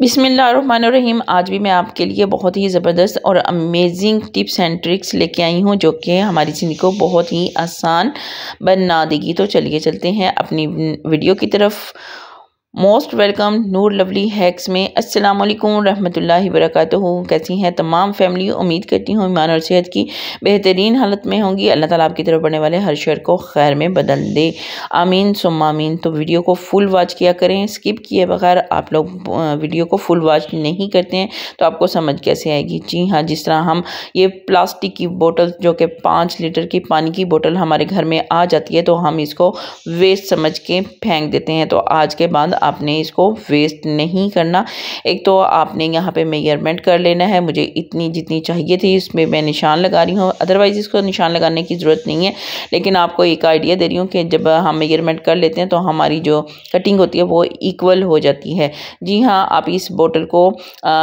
बिसमीम आज भी मैं आपके लिए बहुत ही ज़बरदस्त और अमेजिंग टिप्स एंड ट्रिक्स लेके आई हूँ जो कि हमारी ज़िंदगी को बहुत ही आसान बना देगी तो चलिए चलते हैं अपनी वीडियो की तरफ most welcome Noor lovely hacks में अस्सलाम वालेकुम रहमतुल्लाहि वरकatuhu कैसी हैं तमाम फैमिली उम्मीद करती हूँ ईमान और सेहत की बेहतरीन हालत में होंगी अल्लाह ताला आपकी तरफ बढ़ने वाले हर शेर को खैर में बदल दे आमीन सुम आमीन तो वीडियो को फुल वॉच किया करें स्किप किए बगैर आप लोग वीडियो को फुल वॉच नहीं करते हैं तो आपको समझ कैसे आएगी जी हाँ जिस तरह हम ये प्लास्टिक की बोटल जो कि पाँच लीटर की पानी की बोटल हमारे घर में आ जाती है तो हम इसको वेस्ट समझ के फेंक देते हैं तो आज के बाद आपने इसको वेस्ट नहीं करना एक तो आपने यहाँ पे मेजरमेंट कर लेना है मुझे इतनी जितनी चाहिए थी इसमें मैं निशान लगा रही हूँ अदरवाइज़ इसको निशान लगाने की ज़रूरत नहीं है लेकिन आपको एक आइडिया दे रही हूँ कि जब हम मेजरमेंट कर लेते हैं तो हमारी जो कटिंग होती है वो इक्वल हो जाती है जी हाँ आप इस बोतल को आ,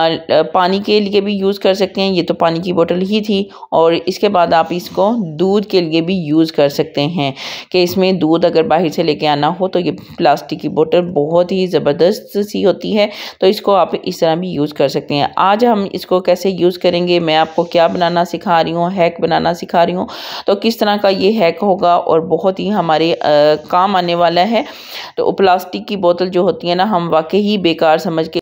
पानी के लिए भी यूज़ कर सकते हैं ये तो पानी की बोतल ही थी और इसके बाद आप इसको दूध के लिए भी यूज़ कर सकते हैं कि इसमें दूध अगर बाहर से लेके आना हो तो ये प्लास्टिक की बोतल बहुत ही ज़बरदस्त सी होती है तो इसको आप इस तरह भी यूज़ कर सकते हैं आज हम इसको कैसे यूज़ करेंगे मैं आपको क्या बनाना सिखा रही हूँ हैक बनाना सिखा रही हूँ तो किस तरह का ये हैक होगा और बहुत ही हमारे आ, काम आने वाला है तो प्लास्टिक की बोतल जो होती है ना हम वाकई बेकार समझ के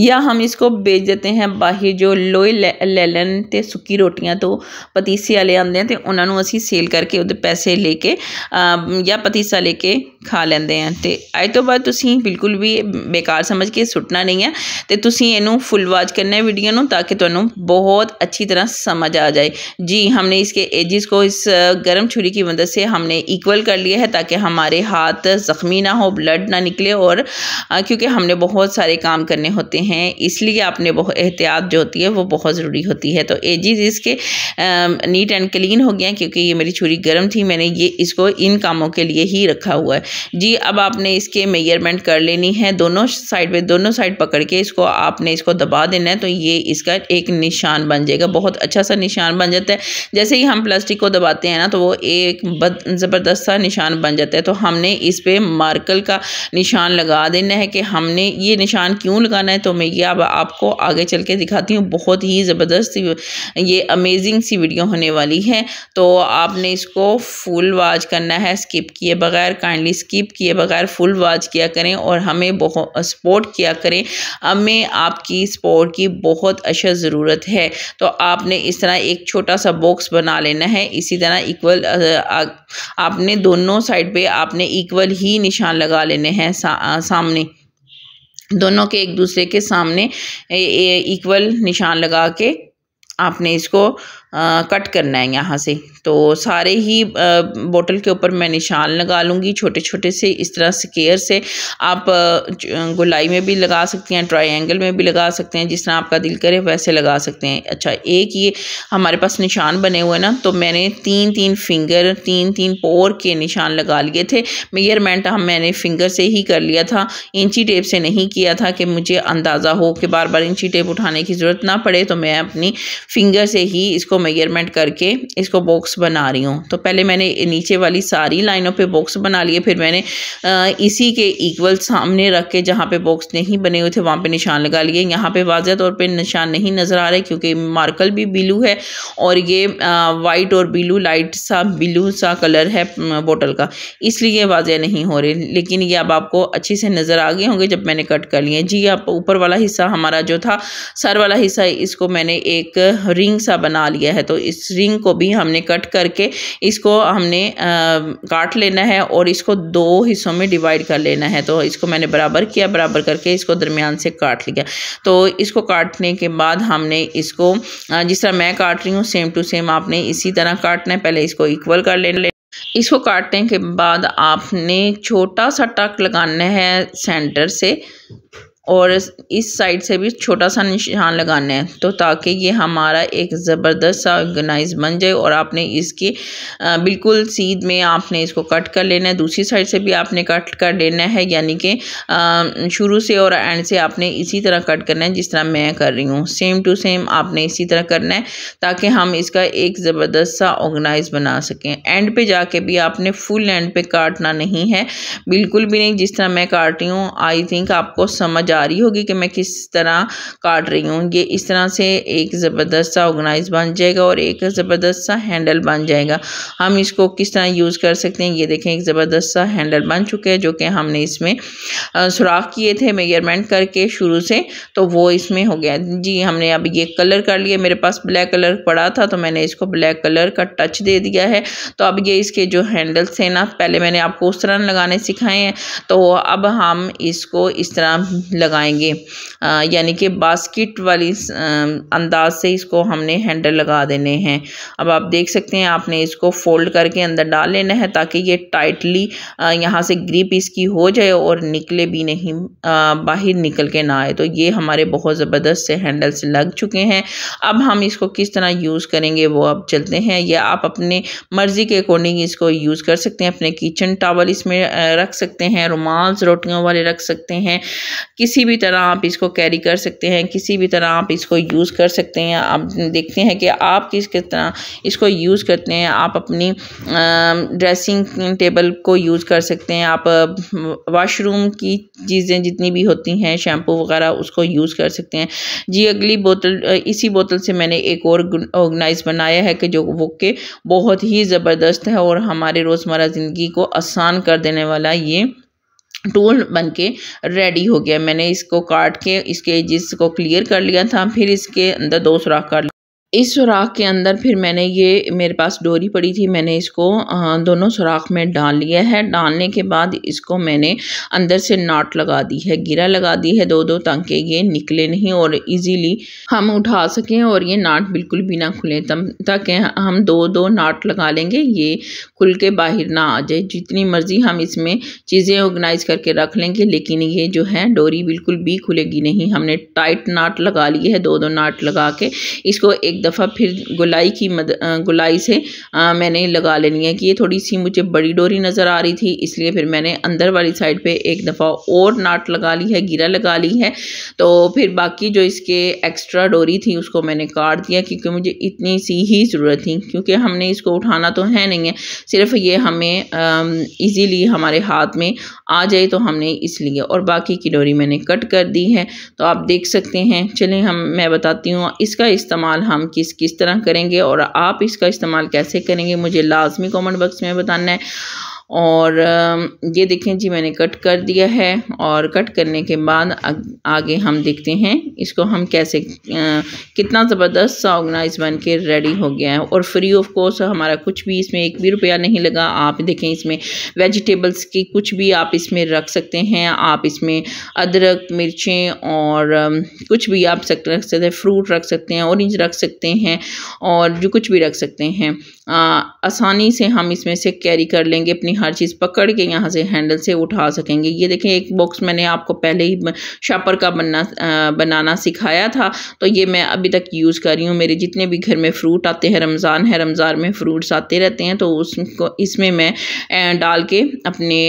या हम इसको बेच देते हैं बाहर जो लोई ले लैन तो सुी रोटियां तो पतीसे वाले आते हैं तो उन्होंने असी सेल करके उद पैसे लेके या पतीसा लेके खा लेंगे हैं तो अज तो बाद बिल्कुल भी बेकार समझ के सुटना नहीं है तो तुम इनू फुल वाच करना वीडियो में ताकि तो बहुत अच्छी तरह समझ आ जाए जी हमने इसके एजिस को इस गर्म छुरी की मदद से हमने इक्वल कर लिया है ताकि हमारे हाथ जख्मी ना हो ब्लड ना निकले और क्योंकि हमने बहुत सारे काम करने होते हैं हैं इसलिए आपने बहुत एहतियात जो होती है वो बहुत ज़रूरी होती है तो एजिज इसके नीट एंड क्लीन हो गया क्योंकि ये मेरी छुरी गर्म थी मैंने ये इसको इन कामों के लिए ही रखा हुआ है जी अब आपने इसके मेयरमेंट कर लेनी है दोनों साइड पे दोनों साइड पकड़ के इसको आपने इसको दबा देना है तो ये इसका एक निशान बन जाएगा बहुत अच्छा सा निशान बन जाता है जैसे ही हम प्लास्टिक को दबाते हैं ना तो वो एक ज़बरदस्त सा निशान बन जाता है तो हमने इस पर मार्कल का निशान लगा देना है कि हमने ये निशान क्यों लगाना है तो में ये अब आपको आगे चल के दिखाती हूँ बहुत ही ज़बरदस्त ये अमेजिंग सी वीडियो होने वाली है तो आपने इसको फुल वाच करना है स्किप किए बगैर काइंडली स्किप किए बगैर फुल वाच किया करें और हमें बहुत सपोर्ट किया करें हमें आपकी सपोर्ट की बहुत अच्छा ज़रूरत है तो आपने इस तरह एक छोटा सा बॉक्स बना लेना है इसी तरह इक्वल आपने दोनों साइड पे आपने इक्वल ही निशान लगा लेने हैं सा, सामने दोनों के एक दूसरे के सामने इक्वल निशान लगा के आपने इसको कट करना है यहाँ से तो सारे ही बोतल के ऊपर मैं निशान लगा लूँगी छोटे छोटे से इस तरह स्केयर से आप गुलाई में भी लगा सकते हैं ट्रायंगल में भी लगा सकते हैं जिस तरह आपका दिल करे वैसे लगा सकते हैं अच्छा एक ये हमारे पास निशान बने हुए ना तो मैंने तीन तीन फिंगर तीन तीन पोर के निशान लगा लिए थे मेयरमेंट हम मैंने फिंगर से ही कर लिया था इंची टेप से नहीं किया था कि मुझे अंदाज़ा हो कि बार बार इंची टेप उठाने की ज़रूरत ना पड़े तो मैं अपनी फिंगर से ही इसको मेजरमेंट करके इसको बॉक्स बना रही हूँ तो पहले मैंने नीचे वाली सारी लाइनों पे बॉक्स बना लिए फिर मैंने इसी के इक्वल सामने रख के जहाँ पे बॉक्स नहीं बने हुए थे वहाँ पे निशान लगा लिए यहाँ पे वाजह तौर पे निशान नहीं नज़र आ रहे क्योंकि मार्कल भी बिलू है और ये वाइट और बिलू लाइट सा बिलू सा कलर है बोटल का इसलिए वाजह नहीं हो रहे लेकिन ये अब आपको अच्छे से नज़र आ गए होंगे जब मैंने कट कर लिए जी आप ऊपर वाला हिस्सा हमारा जो था सर वाला हिस्सा इसको मैंने एक रिंग सा बना लिया दिया है तो इस रिंग को भी हमने कट करके इसको हमने आ, काट लेना है और इसको दो हिस्सों में डिवाइड कर लेना है तो इसको मैंने बराबर किया बराबर करके इसको दरमियान से काट लिया तो इसको काटने के बाद हमने इसको जिस तरह मैं काट रही हूँ सेम टू सेम आपने इसी तरह काटना है पहले इसको इक्वल कर लेना इसको काटने के बाद आपने छोटा सा टक लगाना है सेंटर से और इस साइड से भी छोटा सा निशान लगाना है तो ताकि ये हमारा एक ज़बरदस्त सा ऑर्गेनाइज बन जाए और आपने इसकी बिल्कुल सीध में आपने इसको कट कर लेना है दूसरी साइड से भी आपने कट कर लेना है यानी कि शुरू से और एंड से आपने इसी तरह कट करना है जिस तरह मैं कर रही हूँ सेम टू सेम आपने इसी तरह करना है ताकि हम इसका एक ज़बरदस्त सा ऑर्गेनाइज बना सकें एंड पे जाके भी आपने फुल एंड पे काटना नहीं है बिल्कुल भी नहीं जिस तरह मैं काट रही हूँ आई थिंक आपको समझ जा रही होगी कि मैं किस तरह काट रही हूँ ये इस तरह से एक ज़बरदस्त सा ऑर्गेनाइज बन जाएगा और एक ज़बरदस्त सा हैंडल बन जाएगा हम इसको किस तरह यूज़ कर सकते हैं ये देखें एक ज़बरदस्त सा हैंडल बन चुके हैं जो कि हमने इसमें सुराख किए थे मेजरमेंट करके शुरू से तो वो इसमें हो गया जी हमने अब ये कलर कर लिया मेरे पास ब्लैक कलर पड़ा था तो मैंने इसको ब्लैक कलर का टच दे दिया है तो अब ये इसके जो हैंडल्स हैं ना पहले मैंने आपको उस तरह लगाने सिखाए हैं तो अब हम इसको इस तरह लगाएंगे यानी कि बास्केट वाली अंदाज से इसको हमने हैंडल लगा देने हैं अब आप देख सकते हैं आपने इसको फोल्ड करके अंदर डाल लेना है ताकि ये टाइटली यहाँ से ग्रिप इसकी हो जाए और निकले भी नहीं बाहर निकल के ना आए तो ये हमारे बहुत ज़बरदस्त से हैंडल्स लग चुके हैं अब हम इसको किस तरह यूज़ करेंगे वो अब चलते हैं या आप अपने मर्ज़ी के अकॉर्डिंग इसको यूज़ कर सकते हैं अपने किचन टावल इसमें रख सकते हैं रुमाल्स रोटियों वाले रख सकते हैं किस किसी भी तरह आप इसको कैरी कर सकते हैं किसी भी तरह आप इसको यूज़ कर सकते हैं आप देखते हैं कि आप किस किस तरह इसको यूज़ करते हैं आप अपनी ड्रेसिंग टेबल को यूज़ कर सकते हैं आप वाशरूम की चीज़ें जितनी भी होती हैं शैम्पू वगैरह उसको यूज़ कर सकते हैं जी अगली बोतल इसी बोतल से मैंने एक और ऑर्गनाइज़ बनाया है कि जो वो के बहुत ही ज़बरदस्त है और हमारे रोज़मर्रा ज़िंदगी को आसान कर देने वाला ये टूल बन के रेडी हो गया मैंने इसको काट के इसके एजिस को क्लियर कर लिया था फिर इसके अंदर दो सुराख कर इस सुराख के अंदर फिर मैंने ये मेरे पास डोरी पड़ी थी मैंने इसको दोनों सुराख में डाल लिया है डालने के बाद इसको मैंने अंदर से नाट लगा दी है गिरा लगा दी है दो दो ताकि ये निकले नहीं और इजीली हम उठा सकें और ये नाट बिल्कुल भी ना खुले तक हम दो दो नाट लगा लेंगे ये खुल के बाहर ना आ जाए जितनी मर्ज़ी हम इसमें चीज़ें ऑर्गेनाइज करके रख लेंगे लेकिन ये जो है डोरी बिल्कुल भी खुलेगी नहीं हमने टाइट नाट लगा ली है दो दो नाट लगा के इसको एक दफ़ा फिर गुलाई की मद गुलाई से आ, मैंने लगा लेनी है कि ये थोड़ी सी मुझे बड़ी डोरी नज़र आ रही थी इसलिए फिर मैंने अंदर वाली साइड पे एक दफ़ा और नाट लगा ली है गिरा लगा ली है तो फिर बाकी जो इसके एक्स्ट्रा डोरी थी उसको मैंने काट दिया क्योंकि मुझे इतनी सी ही ज़रूरत थी क्योंकि हमने इसको उठाना तो है नहीं है सिर्फ ये हमें ईज़िली हमारे हाथ में आ जाए तो हमने इसलिए और बाकी की डोरी मैंने कट कर दी है तो आप देख सकते हैं चलें हम मैं बताती हूँ इसका इस्तेमाल हम किस किस तरह करेंगे और आप इसका इस्तेमाल कैसे करेंगे मुझे लाजमी कमेंट बॉक्स में बताना है और ये देखें जी मैंने कट कर दिया है और कट करने के बाद आगे हम देखते हैं इसको हम कैसे कितना ज़बरदस्त सा ऑर्गेनाइज बन के रेडी हो गया है और फ्री ऑफ कोर्स हमारा कुछ भी इसमें एक भी रुपया नहीं लगा आप देखें इसमें वेजिटेबल्स की कुछ भी आप इसमें रख सकते हैं आप इसमें अदरक मिर्चें और कुछ भी आप सक, रख सकते हैं फ्रूट रख सकते हैं ऑरेंज रख सकते हैं और जो कुछ भी रख सकते हैं आसानी से हम इसमें से कैरी कर लेंगे अपनी हर चीज़ पकड़ के यहाँ से हैंडल से उठा सकेंगे ये देखें एक बॉक्स मैंने आपको पहले ही शापर का बनना बनाना सिखाया था तो ये मैं अभी तक यूज़ कर रही हूँ मेरे जितने भी घर में फ्रूट आते हैं रमज़ान है रमज़ान में फ्रूट्स आते रहते हैं तो उसको इसमें मैं डाल के अपने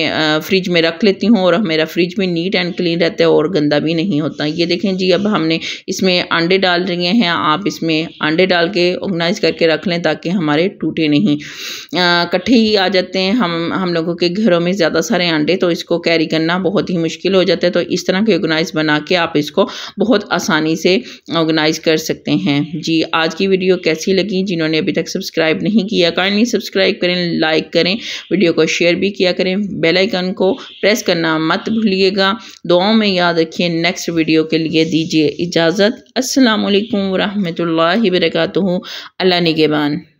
फ्रिज में रख लेती हूँ और मेरा फ्रिज भी नीट एंड क्लीन रहता है और गंदा भी नहीं होता ये देखें जी अब हमने इसमें अंडे डाल रही हैं आप इसमें अंडे डाल के ऑर्गेनाइज करके रख लें ताकि हमारे टूटे नहीं इकट्ठे ही आ जाते हैं हम हम लोगों के घरों में ज़्यादा सारे अंडे तो इसको कैरी करना बहुत ही मुश्किल हो जाता है तो इस तरह के ऑर्गेनाइज बना के आप इसको बहुत आसानी से ऑर्गेनाइज कर सकते हैं जी आज की वीडियो कैसी लगी जिन्होंने अभी तक सब्सक्राइब नहीं किया काइंडली सब्सक्राइब करें लाइक करें वीडियो को शेयर भी किया करें बेल आइकन को प्रेस करना मत भूलिएगा दुआओं में याद रखिए नेक्स्ट वीडियो के लिए दीजिए इजाज़त असलकम वरहमल वर्का अल्लाह निगेबान